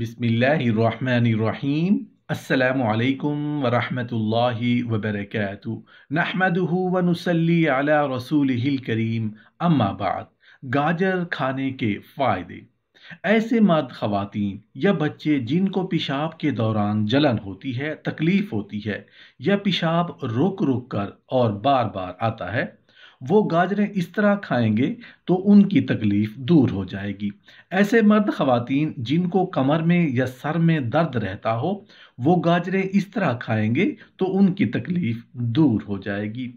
बिसमीम् अल्लाम वरहमल वबरक नहमदहू वनसली अला रसूल करीम अम्माबाद गाजर खाने के फ़ायदे ऐसे मर्द ख़वातीन या बच्चे जिनको पेशाब के दौरान जलन होती है तकलीफ़ होती है या पेशाब रुक रुक कर और बार बार आता है वो गाजरें इस तरह खाएंगे तो उनकी तकलीफ़ दूर हो जाएगी ऐसे मर्द खवातीन जिनको कमर में या सर में दर्द रहता हो वो गाजरें इस तरह खाएंगे तो उनकी तकलीफ़ दूर हो जाएगी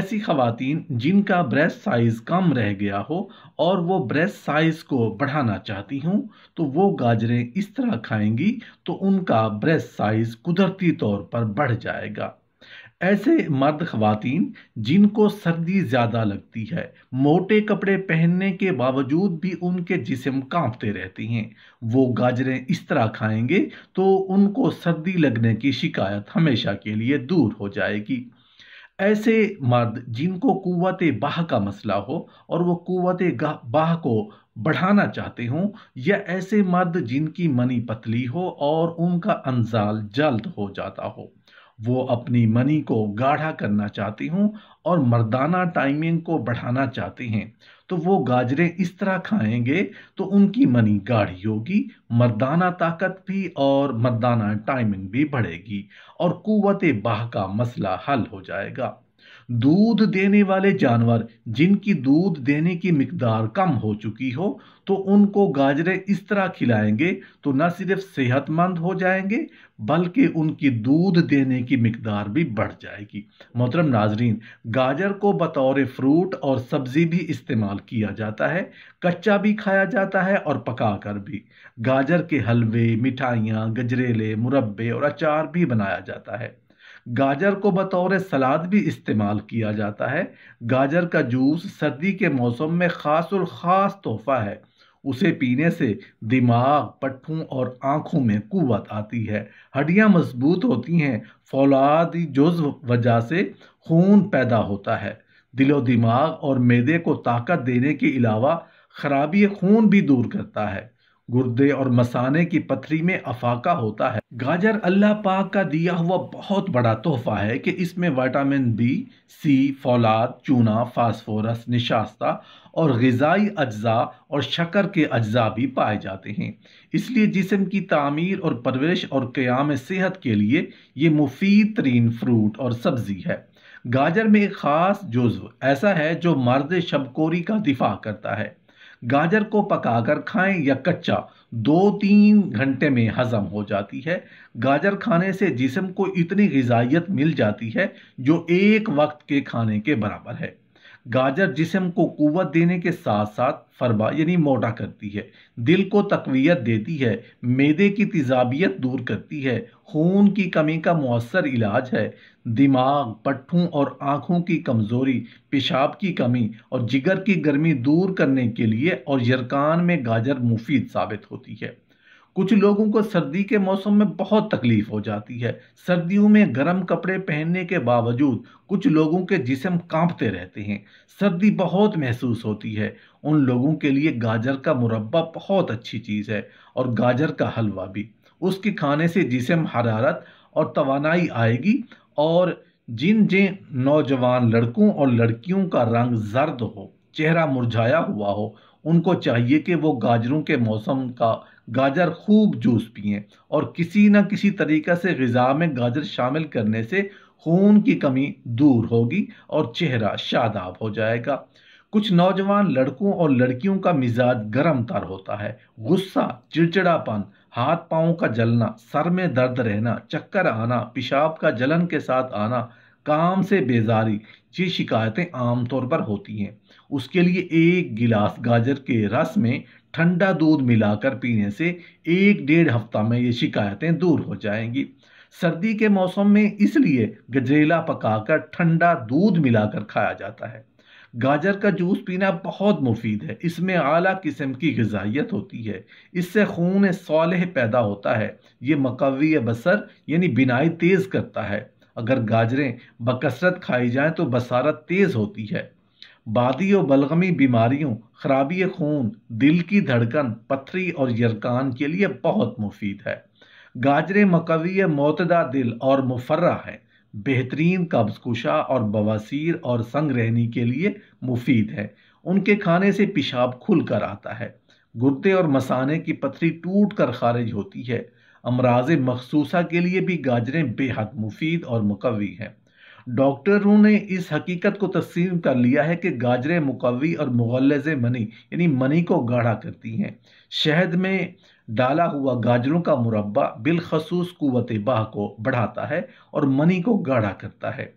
ऐसी खवातीन जिनका ब्रेस्ट साइज़ कम रह गया हो और वो ब्रेस्ट साइज़ को बढ़ाना चाहती हूँ तो वो गाजरें इस तरह खाएंगी तो उनका ब्रेस्ट साइज़ कुदरती तौर पर बढ़ जाएगा ऐसे मर्द खातन जिनको सर्दी ज़्यादा लगती है मोटे कपड़े पहनने के बावजूद भी उनके जिसम कांपते रहते हैं वो गाजरें इस तरह खाएंगे तो उनको सर्दी लगने की शिकायत हमेशा के लिए दूर हो जाएगी ऐसे मर्द जिनको कुत बाह का मसला हो और वो कुत बाह को बढ़ाना चाहते हों या ऐसे मर्द जिनकी मनी पतली हो और उनका अंजाल जल्द हो जाता हो वो अपनी मनी को गाढ़ा करना चाहती हूँ और मर्दाना टाइमिंग को बढ़ाना चाहती हैं तो वो गाजरे इस तरह खाएंगे तो उनकी मनी गाढ़ी होगी मर्दाना ताकत भी और मर्दाना टाइमिंग भी बढ़ेगी और कुत बाह का मसला हल हो जाएगा दूध देने वाले जानवर जिनकी दूध देने की मकदार कम हो चुकी हो तो उनको गाजरे इस तरह खिलाएंगे तो न सिर्फ सेहतमंद हो जाएंगे बल्कि उनकी दूध देने की मकदार भी बढ़ जाएगी मोहतरम नाजरीन गाजर को बतौर फ्रूट और सब्ज़ी भी इस्तेमाल किया जाता है कच्चा भी खाया जाता है और पका कर भी गाजर के हलवे मिठाइयाँ गजरेले मुरब्बे और अचार भी बनाया जाता है गाजर को बतौर सलाद भी इस्तेमाल किया जाता है गाजर का जूस सर्दी के मौसम में ख़ास और ख़ास तोहफा है उसे पीने से दिमाग पट्ठों और आँखों में कुवत आती है हड्डियाँ मजबूत होती हैं फौलादी जुज्व वजह से खून पैदा होता है दिलो दिमाग और मैदे को ताकत देने के अलावा खराबी खून भी दूर करता है गुर्दे और मसाने की पथरी में अफाका होता है गाजर अल्लाह पाक का दिया हुआ बहुत बड़ा तोहफा है कि इसमें वाइटामिन बी सी फौलाद चूना फास्फोरस निशास्ता और गज़ाई अज्जा और शक्कर के अज्जा भी पाए जाते हैं इसलिए जिसम की तामीर और परवरिश और क़्याम सेहत के लिए ये मुफीद तरीन फ्रूट और सब्ज़ी है गाजर में एक ख़ास जुज्व ऐसा है जो मर्द शबकोरी का दिफा करता है गाजर को पकाकर खाएं या कच्चा दो तीन घंटे में हजम हो जाती है गाजर खाने से जिसम को इतनी गजाइत मिल जाती है जो एक वक्त के खाने के बराबर है गाजर जिसम को कुवत देने के साथ साथ फरबा यानी मोटा करती है दिल को तकवीत देती है मैदे की तजाबियत दूर करती है खून की कमी का मौसर इलाज है दिमाग पट्ठों और आँखों की कमज़ोरी पेशाब की कमी और जिगर की गर्मी दूर करने के लिए और यरकान में गाजर मुफीद साबित होती है कुछ लोगों को सर्दी के मौसम में बहुत तकलीफ हो जाती है सर्दियों में गर्म कपड़े पहनने के बावजूद कुछ लोगों के जिसम कांपते रहते हैं सर्दी बहुत महसूस होती है उन लोगों के लिए गाजर का मुरब्बा बहुत अच्छी चीज़ है और गाजर का हलवा भी उसके खाने से जिसम हरारत और तोानाई आएगी और जिन जिन नौजवान लड़कों और लड़कियों का रंग जर्द हो चेहरा मुरझाया हुआ हो उनको चाहिए कि वो गाजरों के मौसम का गाजर खूब जूस पिए और किसी न किसी तरीक़ा से गज़ा में गाजर शामिल करने से खून की कमी दूर होगी और चेहरा शादाब हो जाएगा कुछ नौजवान लड़कों और लड़कियों का मिजाज गर्म तर होता है गुस्सा चिड़चिड़ापन हाथ पाँव का जलना सर में दर्द रहना चक्कर आना पेशाब का जलन के साथ आना काम से बेजारी ये शिकायतें आमतौर पर होती हैं उसके लिए एक गिलास गाजर के रस में ठंडा दूध मिलाकर पीने से एक डेढ़ हफ्ता में ये शिकायतें दूर हो जाएंगी सर्दी के मौसम में इसलिए गजरेला पकाकर ठंडा दूध मिलाकर खाया जाता है गाजर का जूस पीना बहुत मुफीद है इसमें आला किस्म की गजाइत होती है इससे खून सौलह पैदा होता है ये मकवी बसर यानी बिनाई तेज़ करता है अगर गाजरें बकसरत खाई जाएं तो बसारत तेज़ होती है बादी और बलगमी बीमारियों खराबी खून दिल की धड़कन पथरी और यरकान के लिए बहुत मुफीद है गाजरे मकवी मोतदा दिल और मुफर्रा है बेहतरीन कब्ज कुशा और बवासीर और संग रहनी के लिए मुफीद है उनके खाने से पेशाब खुल कर आता है गुर्दे और मसाने की पथरी टूट कर खारिज होती है अमराज मखसूसा के लिए भी गाजरें बेहद मुफीद और मुकवी हैं डॉक्टरों ने इस हकीकत को तस्लीम कर लिया है कि गाजरे मुकवी और मुगलज मनी यानी मनी को गाढ़ा करती हैं शहद में डाला हुआ गाजरों का मुरबा बिलखसूस कुत बाह को बढ़ाता है और मनी को गाढ़ा करता है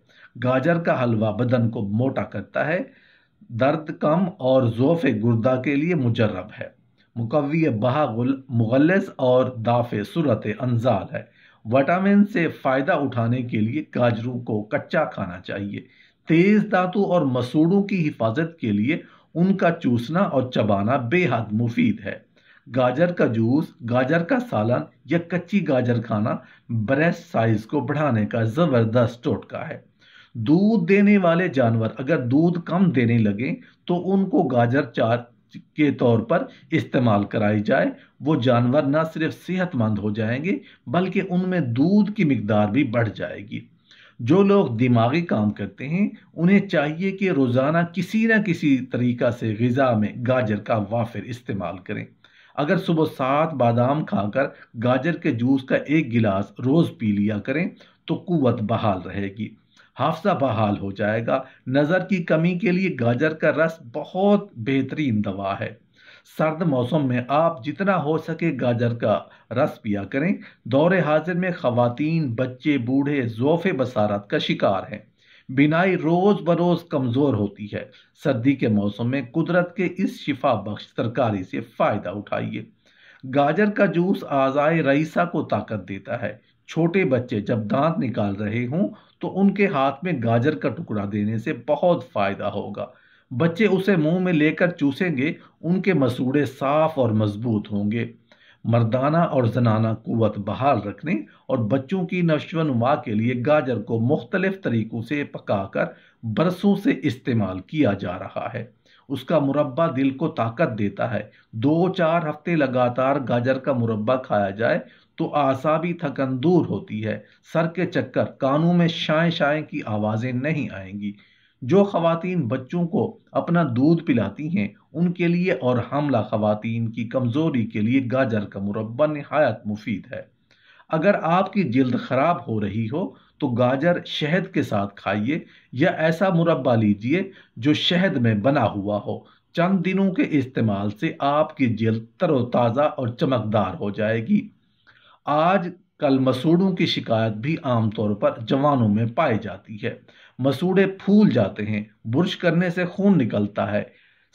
गाजर का हलवा बदन को मोटा करता है दर्द कम और जोफ़ गुर्दा के लिए मुजरब है मुकवी बहा मुगलस और दाफ सूरत अनजाल है वटामिन से फ़ायदा उठाने के लिए गाजरों को कच्चा खाना चाहिए तेज़ दांतों और मसूड़ों की हिफाजत के लिए उनका चूसना और चबाना बेहद मुफीद है गाजर का जूस गाजर का सालन या कच्ची गाजर खाना ब्रेस्ट साइज को बढ़ाने का ज़बरदस्त टोटका है दूध देने वाले जानवर अगर दूध कम देने लगे तो उनको गाजर चार के तौर पर इस्तेमाल कराई जाए वो जानवर ना सिर्फ सेहतमंद हो जाएंगे बल्कि उनमें दूध की मकदार भी बढ़ जाएगी जो लोग दिमागी काम करते हैं उन्हें चाहिए कि रोज़ाना किसी न किसी तरीक़ा से गज़ा में गाजर का वाफिर इस्तेमाल करें अगर सुबह सात बादाम खाकर गाजर के जूस का एक गिलास रोज़ पी लिया करें तो कुत बहाल रहेगी हाफसा बहाल हो जाएगा नज़र की कमी के लिए गाजर का रस बहुत बेहतरीन दवा है सर्द मौसम में आप जितना हो सके गाजर का रस पिया करें दौरे हाजिर में ख़वातीन बच्चे बूढ़े जोफे बसारत का शिकार हैं बिनाई रोज़ बरोज़ कमज़ोर होती है सर्दी के मौसम में कुदरत के इस शिफा बख्श तरकारी से फ़ायदा उठाइए गाजर का जूस आज़ाए रईसा को ताकत देता है छोटे बच्चे जब दांत निकाल रहे हों तो उनके हाथ में गाजर का टुकड़ा देने से बहुत फ़ायदा होगा बच्चे उसे मुंह में लेकर चूसेंगे उनके मसूड़े साफ और मजबूत होंगे मर्दाना और जनाना कुवत बहाल रखने और बच्चों की नशवनुमा के लिए गाजर को मुख्तलिफ तरीक़ों से पकाकर बरसों से इस्तेमाल किया जा रहा है उसका मुरब्बा दिल को ताकत देता है दो चार हफ्ते लगातार गाजर का मुरब्बा खाया जाए तो आसाबी थकन दूर होती है सर के चक्कर कानों में शाए शाए की आवाज़ें नहीं आएंगी जो खातन बच्चों को अपना दूध पिलाती हैं उनके लिए और हमला खातन की कमज़ोरी के लिए गाजर का मुरबा नहायत मुफीद है अगर आपकी जल्द ख़राब हो रही हो तो गाजर शहद के साथ खाइए या ऐसा मुरब्बा लीजिए जो शहद में बना हुआ हो चंद दिनों के इस्तेमाल से आपकी जल तरोताज़ा और चमकदार हो जाएगी आज कल मसूड़ों की शिकायत भी आमतौर पर जवानों में पाई जाती है मसूड़े फूल जाते हैं बुरश करने से खून निकलता है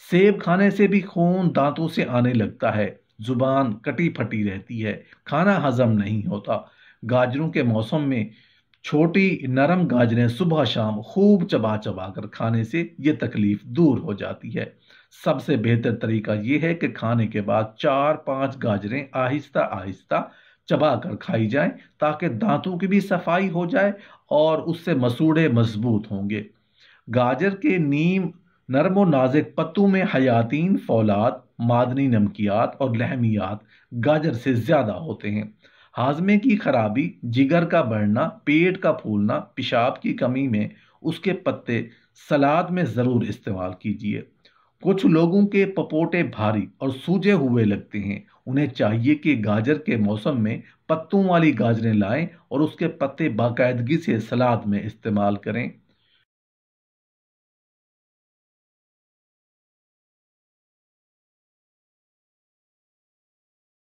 सेब खाने से भी खून दांतों से आने लगता है जुबान कटी फटी रहती है खाना हजम नहीं होता गाजरों के मौसम में छोटी नरम गाजरें सुबह शाम खूब चबा चबा कर खाने से ये तकलीफ दूर हो जाती है सबसे बेहतर तरीका ये है कि खाने के बाद चार पांच गाजरें आहिस्ता आहिस्ता चबा कर खाई जाएं ताकि दांतों की भी सफाई हो जाए और उससे मसूड़े मजबूत होंगे गाजर के नीम नरम व नाजिक पत्तों में हयातीन फौलाद मादनी नमकियात और लहमियात गाजर से ज़्यादा होते हैं हाजमे की खराबी जिगर का बढ़ना पेट का फूलना पेशाब की कमी में उसके पत्ते सलाद में ज़रूर इस्तेमाल कीजिए कुछ लोगों के पपोटे भारी और सूजे हुए लगते हैं उन्हें चाहिए कि गाजर के मौसम में पत्तों वाली गाजरें लाएं और उसके पत्ते बाकायदगी से सलाद में इस्तेमाल करें